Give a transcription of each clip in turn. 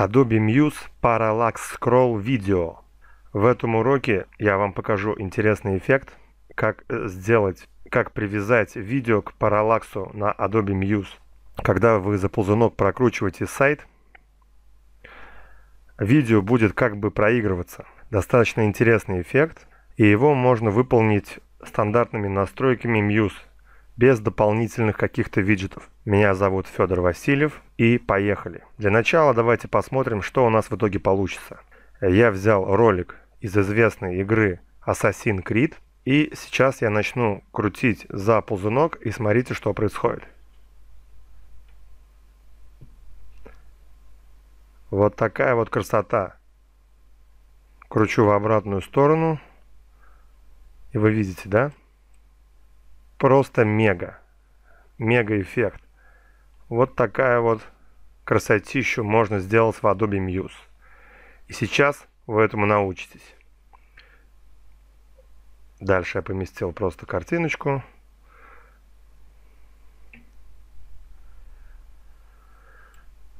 Adobe Muse Parallax Scroll Video. В этом уроке я вам покажу интересный эффект, как э, сделать, как привязать видео к параллаксу на Adobe Muse. Когда вы за ползунок прокручиваете сайт, видео будет как бы проигрываться. Достаточно интересный эффект, и его можно выполнить стандартными настройками Muse без дополнительных каких-то виджетов. Меня зовут Федор Васильев и поехали. Для начала давайте посмотрим, что у нас в итоге получится. Я взял ролик из известной игры Assassin's Creed и сейчас я начну крутить за ползунок и смотрите, что происходит. Вот такая вот красота. Кручу в обратную сторону. И вы видите, да? Просто мега. Мега эффект. Вот такая вот красотищу можно сделать в Adobe Muse. И сейчас вы этому научитесь. Дальше я поместил просто картиночку.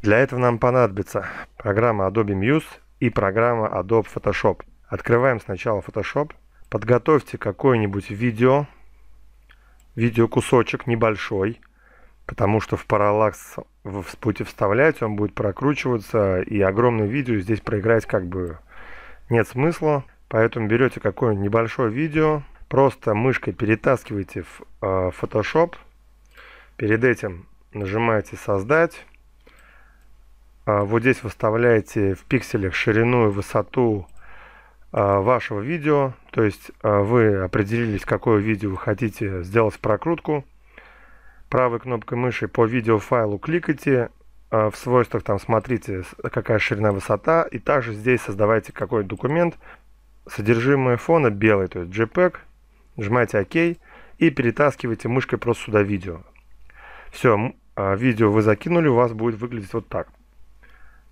Для этого нам понадобится программа Adobe Muse и программа Adobe Photoshop. Открываем сначала Photoshop. Подготовьте какое-нибудь видео видеокусочек небольшой, потому что в параллакс в спуте вставлять, он будет прокручиваться, и огромное видео здесь проиграть как бы нет смысла. Поэтому берете какое-нибудь небольшое видео, просто мышкой перетаскиваете в э, Photoshop, перед этим нажимаете «Создать», э, вот здесь выставляете в пикселях ширину и высоту Э, вашего видео, то есть э, вы определились, какое видео вы хотите сделать прокрутку. Правой кнопкой мыши по видеофайлу кликайте, э, в свойствах там смотрите, какая ширина, высота, и также здесь создавайте какой документ, содержимое фона белый, то есть JPEG, нажимаете ОК и перетаскиваете мышкой просто сюда видео. Все, видео вы закинули, у вас будет выглядеть вот так.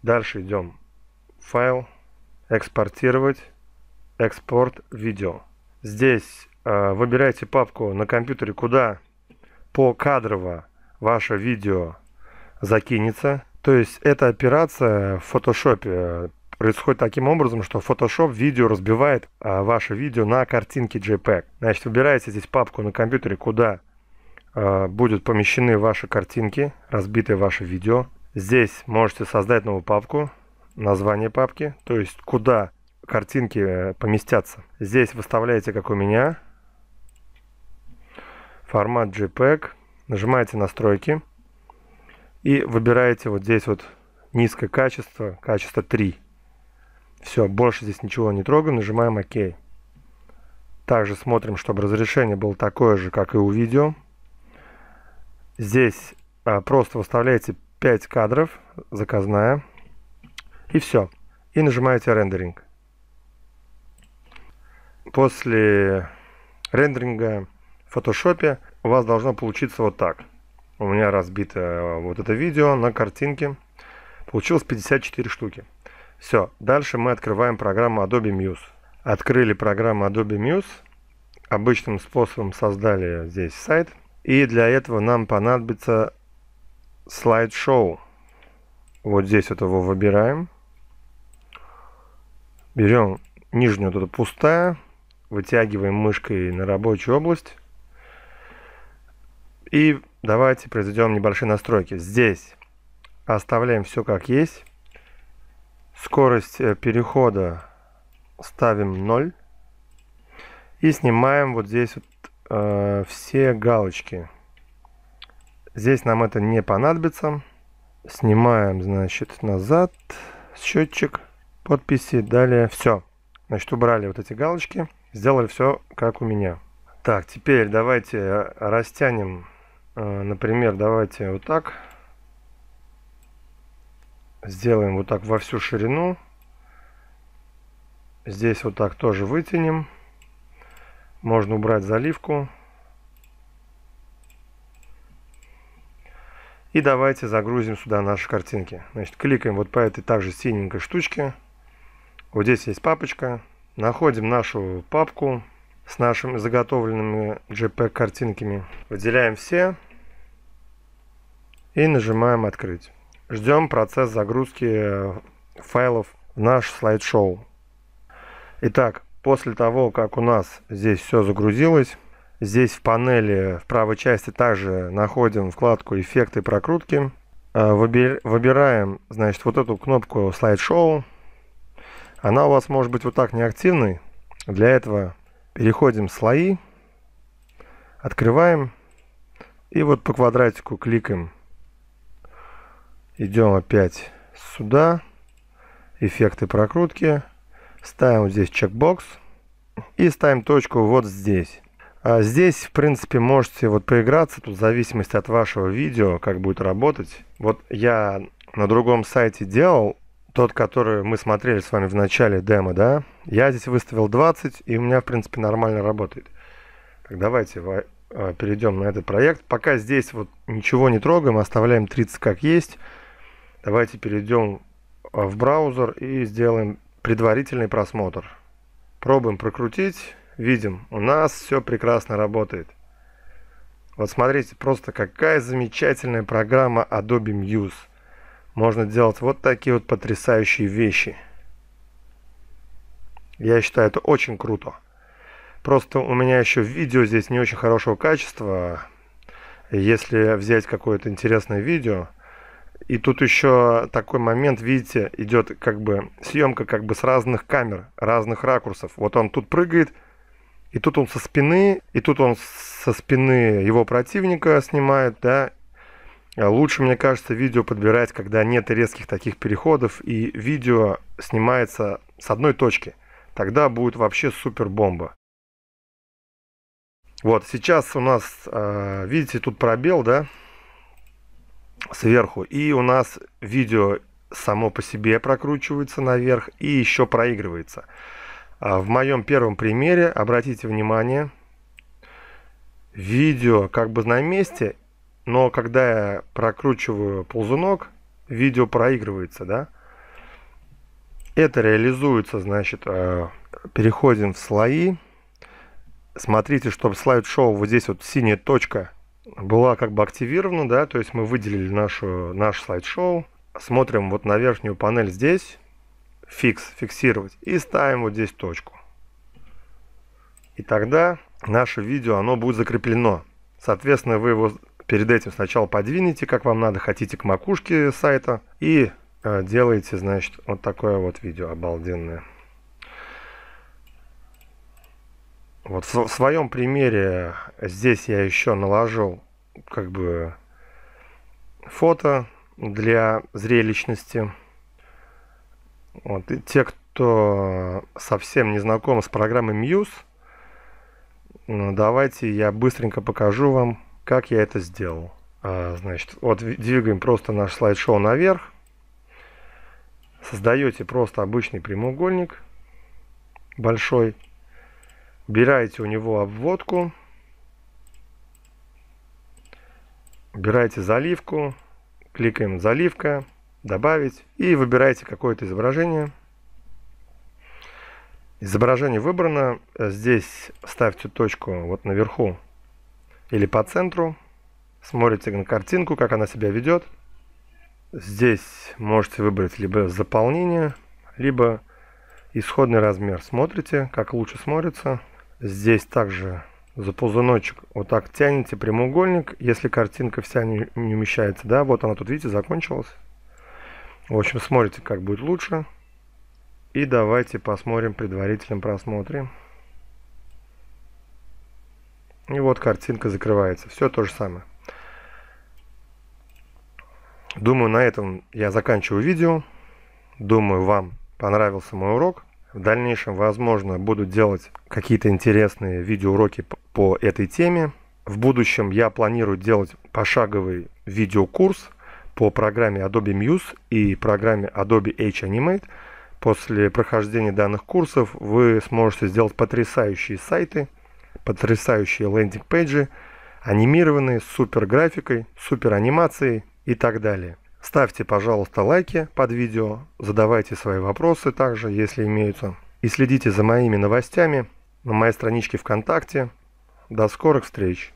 Дальше идем файл, экспортировать экспорт видео. Здесь э, выбираете папку на компьютере, куда по кадрово ваше видео закинется. То есть эта операция в фотошопе э, происходит таким образом, что Photoshop видео разбивает а, ваше видео на картинки JPEG. Значит, выбираете здесь папку на компьютере, куда а, будут помещены ваши картинки, разбитые ваше видео. Здесь можете создать новую папку, название папки, то есть куда картинки э, поместятся. Здесь выставляете, как у меня, формат JPEG, нажимаете настройки и выбираете вот здесь вот низкое качество, качество 3. Все, больше здесь ничего не трогаем, нажимаем ОК. Также смотрим, чтобы разрешение было такое же, как и у видео. Здесь а, просто выставляете 5 кадров, заказная, и все. И нажимаете рендеринг после рендеринга в фотошопе у вас должно получиться вот так. У меня разбито вот это видео на картинке. Получилось 54 штуки. Все, дальше мы открываем программу Adobe Muse. Открыли программу Adobe Muse. Обычным способом создали здесь сайт. И для этого нам понадобится слайд-шоу. Вот здесь вот его выбираем. Берем нижнюю вот эту пустая вытягиваем мышкой на рабочую область. И давайте произведем небольшие настройки. Здесь оставляем все как есть. Скорость э, перехода ставим 0. И снимаем вот здесь вот, э, все галочки. Здесь нам это не понадобится. Снимаем, значит, назад счетчик, подписи, далее все. Значит, убрали вот эти галочки, сделали все как у меня. Так, теперь давайте э, растянем, э, например, давайте вот так. Сделаем вот так во всю ширину. Здесь вот так тоже вытянем. Можно убрать заливку. И давайте загрузим сюда наши картинки. Значит, кликаем вот по этой также синенькой штучке. Вот здесь есть папочка. Находим нашу папку с нашими заготовленными JPEG картинками. Выделяем все и нажимаем открыть. Ждем процесс загрузки э, файлов в наш слайд-шоу. Итак, после того, как у нас здесь все загрузилось, здесь в панели в правой части также находим вкладку «Эффекты прокрутки». Э, выбираем, значит, вот эту кнопку «Слайд-шоу», она у вас может быть вот так неактивной. Для этого переходим в слои, открываем и вот по квадратику кликаем. Идем опять сюда, эффекты прокрутки, ставим вот здесь чекбокс и ставим точку вот здесь. А здесь, в принципе, можете вот поиграться, тут в зависимости от вашего видео, как будет работать. Вот я на другом сайте делал тот, который мы смотрели с вами в начале демо, да, я здесь выставил 20, и у меня, в принципе, нормально работает. Так, давайте а, перейдем на этот проект. Пока здесь вот ничего не трогаем, оставляем 30 как есть. Давайте перейдем а, в браузер и сделаем предварительный просмотр. Пробуем прокрутить. Видим, у нас все прекрасно работает. Вот смотрите, просто какая замечательная программа Adobe Muse можно делать вот такие вот потрясающие вещи. Я считаю, это очень круто. Просто у меня еще видео здесь не очень хорошего качества. Если взять какое-то интересное видео. И тут еще такой момент, видите, идет как бы съемка как бы с разных камер, разных ракурсов. Вот он тут прыгает, и тут он со спины, и тут он со спины его противника снимает, да, а лучше, мне кажется, видео подбирать, когда нет резких таких переходов, и видео снимается с одной точки. Тогда будет вообще супер бомба. Вот, сейчас у нас, а, видите, тут пробел, да, сверху. И у нас видео само по себе прокручивается наверх и еще проигрывается. А в моем первом примере, обратите внимание, видео как бы на месте но когда я прокручиваю ползунок, видео проигрывается, да? Это реализуется, значит, э, переходим в слои. Смотрите, чтобы слайд-шоу вот здесь вот синяя точка была как бы активирована, да, то есть мы выделили нашу, наш слайд-шоу. Смотрим вот на верхнюю панель здесь, фикс, фиксировать, и ставим вот здесь точку. И тогда наше видео, оно будет закреплено. Соответственно, вы его Перед этим сначала подвинете, как вам надо, хотите к макушке сайта. И э, делаете, значит, вот такое вот видео обалденное. Вот в, в своем примере здесь я еще наложил как бы фото для зрелищности. Вот. И те, кто совсем не знаком с программой Muse, давайте я быстренько покажу вам, как я это сделал? А, значит, вот двигаем просто наш слайд-шоу наверх. Создаете просто обычный прямоугольник большой. Убираете у него обводку. Убираете заливку. Кликаем «Заливка», «Добавить» и выбираете какое-то изображение. Изображение выбрано. Здесь ставьте точку вот наверху или по центру. Смотрите на картинку, как она себя ведет. Здесь можете выбрать либо заполнение, либо исходный размер. Смотрите, как лучше смотрится. Здесь также за ползуночек вот так тянете прямоугольник, если картинка вся не, не умещается. Да, вот она тут, видите, закончилась. В общем, смотрите, как будет лучше. И давайте посмотрим в предварительном просмотре. И вот картинка закрывается. Все то же самое. Думаю, на этом я заканчиваю видео. Думаю, вам понравился мой урок. В дальнейшем, возможно, буду делать какие-то интересные видеоуроки по этой теме. В будущем я планирую делать пошаговый видеокурс по программе Adobe Muse и программе Adobe Edge Animate. После прохождения данных курсов вы сможете сделать потрясающие сайты – потрясающие лендинг-пейджи, анимированные с супер графикой, супер анимацией и так далее. Ставьте, пожалуйста, лайки под видео, задавайте свои вопросы также, если имеются. И следите за моими новостями на моей страничке ВКонтакте. До скорых встреч!